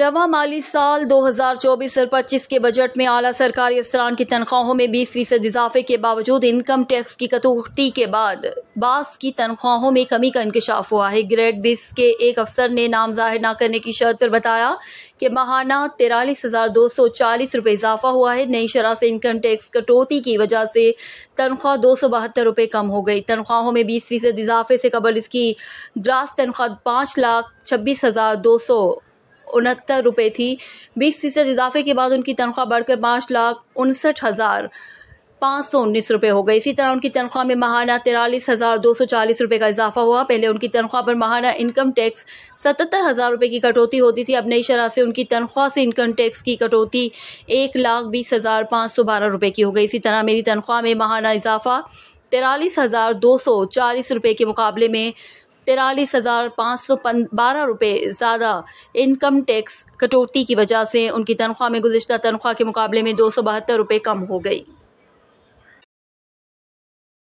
रवा माली साल 2024 और पच्चीस के बजट में आला सरकारी अफसरान की तनख्वाहों में 20 फीसद इजाफे के बावजूद इनकम टैक्स की कटौती के बाद बास की तनख्वाहों में कमी का इंकशाफ हुआ है ग्रेड बीस के एक अफसर ने नाम जाहिर न करने की शर्त पर बताया कि महाना तिरालीस हज़ार दो सौ चालीस रुपये इजाफा हुआ है नई शराह से इनकम टैक्स कटौती की वजह से तनख्वाह दो सौ बहत्तर रुपये कम हो गई तनख्वाहों में बीस फीसद इजाफे से कबल इसकी ग्रास तनख्वाह पाँच लाख छब्बीस हज़ार दो सौ उनहत्तर रुपये थी बीस फीसद इजाफे के बाद उनकी तनख्वाह बढ़कर पाँच लाख उनसठ हज़ार पाँच सौ उन्नीस रुपये हो गए इसी तरह उनकी तनख्वाह में माहाना तिरालीस हज़ार दो सौ चालीस रुपये का इजाफा हुआ पहले उनकी तनख्वाह पर माहाना इनकम टैक्स सतहत्तर हज़ार रुपये की कटौती होती थी अब नई शराह से उनकी तनख्वाह से इनकम टैक्स की कटौती एक लाख बीस हज़ार पाँच सौ बारह रुपये की हो गई इसी तरह मेरी तनख्वाह में माहाना इजाफा तिरालीस हज़ार दो सौ चालीस रुपये के मुकाबले में तिरालीस हज़ार पाँच सौ बारह रुपये ज़्यादा इनकम टैक्स कटौती की वजह से उनकी तनख्वाह में गुजशत तनख्वाह के मुकाबले में दो सौ बहत्तर रुपये कम हो गई